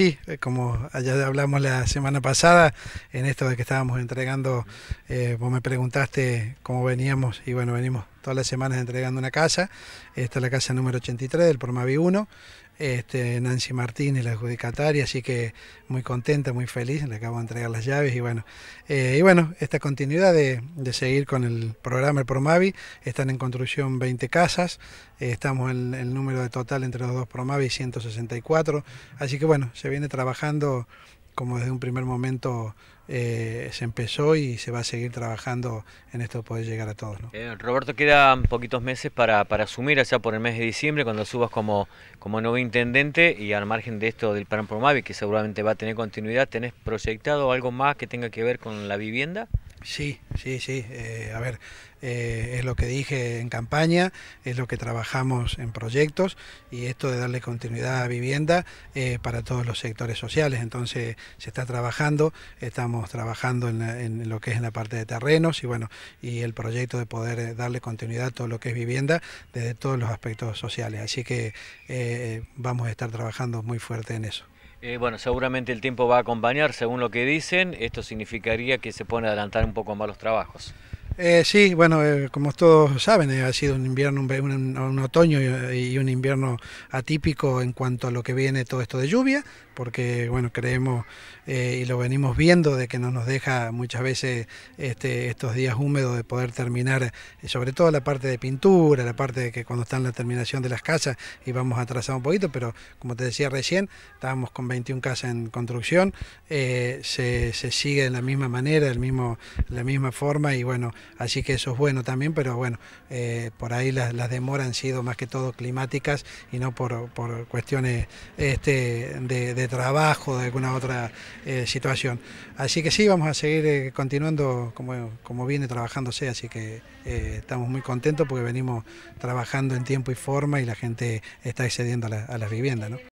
Sí, eh, como ya hablamos la semana pasada, en esto de que estábamos entregando, eh, vos me preguntaste cómo veníamos, y bueno, venimos todas las semanas entregando una casa. Esta es la casa número 83 del Promavi 1 este, Nancy Martínez, la adjudicataria, así que muy contenta, muy feliz, le acabo de entregar las llaves y bueno, eh, y bueno, esta continuidad de, seguir con el programa, el Promavi, están en construcción 20 casas, eh, estamos en el número de total entre los dos Promavi 164, así que bueno, se viene trabajando como desde un primer momento eh, se empezó y se va a seguir trabajando en esto poder llegar a todos. ¿no? Roberto, quedan poquitos meses para, asumir, allá por el mes de diciembre, cuando subas como, como nuevo intendente y al margen de esto del plan Promavi, que seguramente va a tener continuidad, ¿tenés proyectado algo más que tenga que ver con la vivienda? Sí, sí, sí. Eh, a ver, eh, es lo que dije en campaña, es lo que trabajamos en proyectos y esto de darle continuidad a vivienda eh, para todos los sectores sociales. Entonces se está trabajando, estamos trabajando en, en, lo que es en la parte de terrenos y bueno, y el proyecto de poder darle continuidad a todo lo que es vivienda desde todos los aspectos sociales. Así que vamos a estar trabajando muy fuerte en eso. Eh, bueno, seguramente el tiempo va a acompañar, según lo que dicen, esto significaría que se a adelantar un poco más los trabajos. Eh, sí, bueno, eh, como todos saben, eh, ha sido un invierno, un, otoño y, un invierno atípico en cuanto a lo que viene todo esto de lluvia, porque bueno, creemos y lo venimos viendo de que no nos deja muchas veces este, estos días húmedos de poder terminar, sobre todo la parte de pintura, la parte de que cuando está en la terminación de las casas y vamos trazar un poquito, pero como te decía recién, estábamos con 21 casas en construcción, se, se, sigue de la misma manera, el mismo, la misma forma y bueno, así que eso es bueno también, pero bueno, eh, por ahí las, demoras han sido más que todo climáticas y no por, cuestiones este, de, de, trabajo, de alguna otra eh, situación. Así que sí, vamos a seguir eh, continuando como, como viene trabajándose, así que estamos muy contentos porque venimos trabajando en tiempo y forma y la gente está accediendo a, las viviendas.